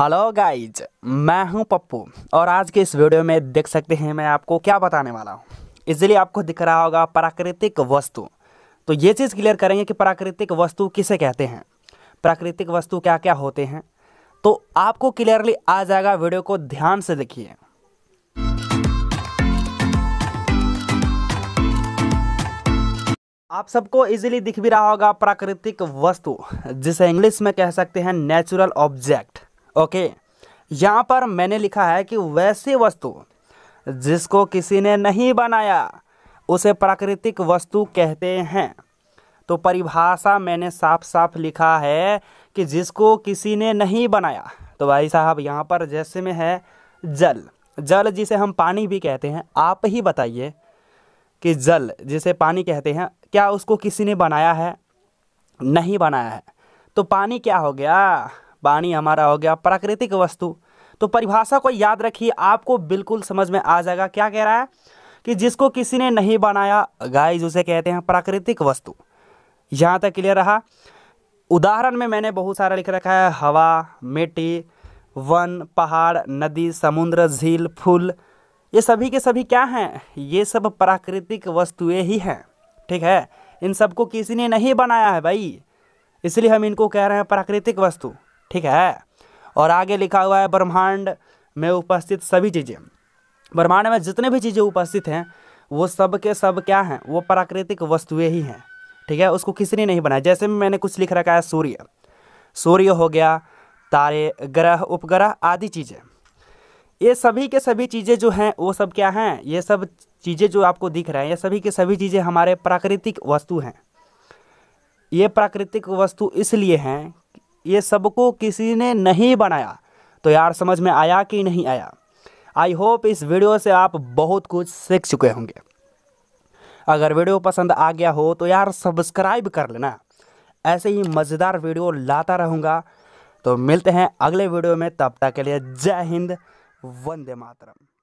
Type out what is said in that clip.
hello guys मैं हूं पप्पू और आज के इस वीडियो में देख सकते हैं मैं आपको क्या बताने वाला हूं इजीली आपको दिख रहा होगा प्राकृतिक वस्तु तो ये चीज़ क्लियर करेंगे कि प्राकृतिक वस्तु किसे कहते हैं प्राकृतिक वस्तु क्या क्या होते हैं तो आपको क्लियरली आ जाएगा वीडियो को ध्यान से देखिए आप सबको इजीली दिख भी रहा होगा प्राकृतिक वस्तु जिसे इंग्लिश में कह सकते हैं नेचुरल ऑब्जेक्ट ओके यहाँ पर मैंने लिखा है कि वैसी वस्तु जिसको किसी ने नहीं बनाया उसे प्राकृतिक वस्तु कहते हैं तो परिभाषा मैंने साफ साफ लिखा है कि जिसको किसी ने नहीं बनाया तो भाई साहब यहाँ पर जैसे में है जल जल जिसे हम पानी भी कहते हैं आप ही बताइए कि जल जिसे पानी कहते हैं क्या उसको किसी ने बनाया है नहीं बनाया है तो पानी क्या हो गया वाणी हमारा हो गया प्राकृतिक वस्तु तो परिभाषा को याद रखिए आपको बिल्कुल समझ में आ जाएगा क्या कह रहा है कि जिसको किसी ने नहीं बनाया गाइज उसे कहते हैं प्राकृतिक वस्तु यहाँ तक क्लियर रहा उदाहरण में मैंने बहुत सारा लिख रखा है हवा मिट्टी वन पहाड़ नदी समुद्र झील फूल ये सभी के सभी क्या हैं ये सब प्राकृतिक वस्तुएं ही हैं ठीक है इन सबको किसी ने नहीं बनाया है भाई इसलिए हम इनको कह रहे हैं प्राकृतिक वस्तु ठीक है और आगे लिखा हुआ है ब्रह्मांड में उपस्थित सभी चीज़ें ब्रह्मांड में जितने भी चीज़ें उपस्थित हैं वो सब के सब क्या हैं वो प्राकृतिक वस्तुएं ही हैं ठीक है उसको किसी ने नहीं बनाया जैसे मैंने कुछ लिख रखा है सूर्य सूर्य हो गया तारे ग्रह उपग्रह आदि चीज़ें ये सभी के सभी चीज़ें जो हैं वो सब क्या हैं ये सब चीज़ें जो आपको दिख रहे हैं ये सभी के सभी चीज़ें हमारे प्राकृतिक वस्तु हैं ये प्राकृतिक वस्तु इसलिए हैं ये सबको किसी ने नहीं बनाया तो यार समझ में आया कि नहीं आया आई होप इस वीडियो से आप बहुत कुछ सीख चुके होंगे अगर वीडियो पसंद आ गया हो तो यार सब्सक्राइब कर लेना ऐसे ही मज़ेदार वीडियो लाता रहूँगा तो मिलते हैं अगले वीडियो में तब तक के लिए जय हिंद वंदे मातरम